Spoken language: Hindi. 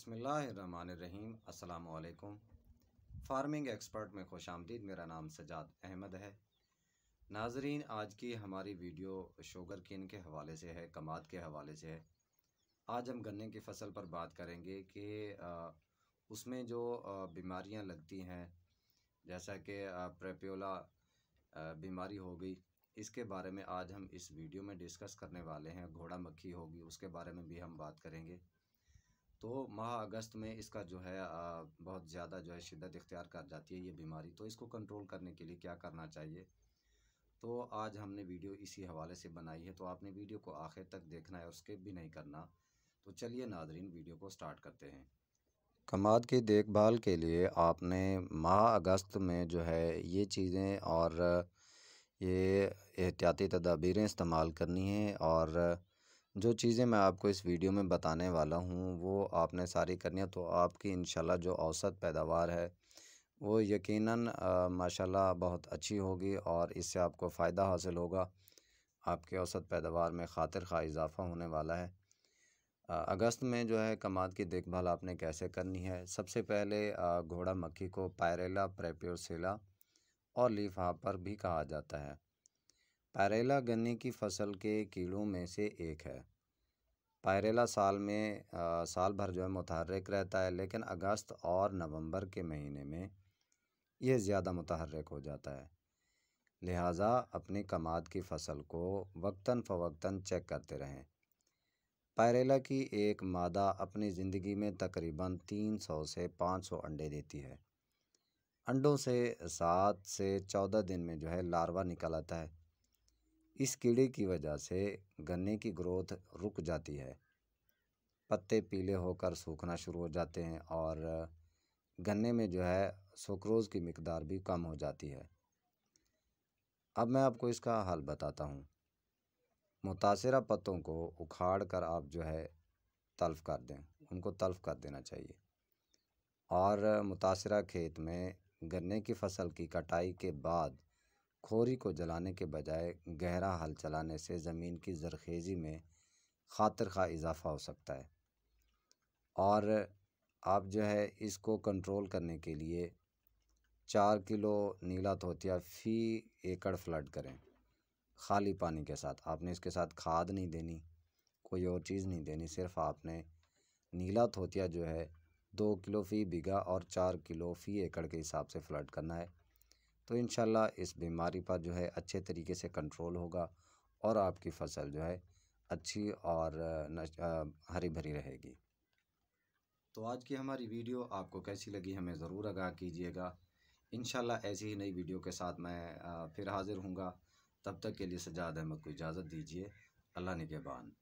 बसमीम् अल्लाम फार्मिंग एक्सपर्ट में खुश आमदीद मेरा नाम सजाद अहमद है नाजरीन आज की हमारी वीडियो शुगर किन के हवाले से है कमाद के हवाले से है आज हम गन्ने की फसल पर बात करेंगे कि उसमें जो बीमारियां लगती हैं जैसा कि प्रेप्योला बीमारी हो गई इसके बारे में आज हम इस वीडियो में डिस्कस करने वाले हैं घोड़ा मक्खी होगी उसके बारे में भी हम बात करेंगे तो माह अगस्त में इसका जो है बहुत ज़्यादा जो है शिद्दत इख्तियार कर जाती है ये बीमारी तो इसको कंट्रोल करने के लिए क्या करना चाहिए तो आज हमने वीडियो इसी हवाले से बनाई है तो आपने वीडियो को आखिर तक देखना है और स्किप भी नहीं करना तो चलिए नादरीन वीडियो को स्टार्ट करते हैं कमाद की देखभाल के लिए आपने माह अगस्त में जो है ये चीज़ें और ये एहतियाती तदाबीरें इस्तेमाल करनी हैं और जो चीज़ें मैं आपको इस वीडियो में बताने वाला हूँ वो आपने सारी करनी है तो आपकी इन जो औसत पैदावार है वो यकीन माशाल्लाह बहुत अच्छी होगी और इससे आपको फ़ायदा हासिल होगा आपके औसत पैदावार में खातिर खा इजाफ़ा होने वाला है अगस्त में जो है कमाद की देखभाल आपने कैसे करनी है सबसे पहले घोड़ा मक्खी को पायरेला प्रेप्योसिला और लीफ हापर भी कहा जाता है पायरेला गन्ने की फसल के कीड़ों में से एक है पायरेला साल में आ, साल भर जो है मुतहरक रहता है लेकिन अगस्त और नवंबर के महीने में यह ज़्यादा मुतहरक हो जाता है लिहाजा अपनी कमाद की फसल को वक्ता फ़वक्ता चेक करते रहें पायरेला की एक मादा अपनी ज़िंदगी में तकरीबन 300 से 500 अंडे देती है अंडों से सात से चौदह दिन में जो है लार्वा निकल आता है इस कीड़े की वजह से गन्ने की ग्रोथ रुक जाती है पत्ते पीले होकर सूखना शुरू हो जाते हैं और गन्ने में जो है सुक्रोज़ की मकदार भी कम हो जाती है अब मैं आपको इसका हल बताता हूँ मुतासर पत्तों को उखाड़ कर आप जो है तल्फ़ कर दें उनको तल्फ़ कर देना चाहिए और मुतासर खेत में गन्ने की फसल की कटाई के बाद खोरी को जलाने के बजाय गहरा हल चलाने से ज़मीन की जरखेज़ी में खातर खा इजाफ़ा हो सकता है और आप जो है इसको कंट्रोल करने के लिए चार किलो नीला तोतिया फ़ी एकड़ फ्लड करें खाली पानी के साथ आपने इसके साथ खाद नहीं देनी कोई और चीज़ नहीं देनी सिर्फ आपने नीला थोतिया जो है दो किलो फ़ी बीघा और चार किलो फ़ी एकड़ के हिसाब से फ्लड करना है तो इन इस बीमारी पर जो है अच्छे तरीके से कंट्रोल होगा और आपकी फ़सल जो है अच्छी और हरी भरी रहेगी तो आज की हमारी वीडियो आपको कैसी लगी हमें ज़रूर आगाह कीजिएगा इन ऐसी ही नई वीडियो के साथ मैं फिर हाज़िर हूँगा तब तक के लिए सजाद अहमद को इजाज़त दीजिए अल्लाह निगेबान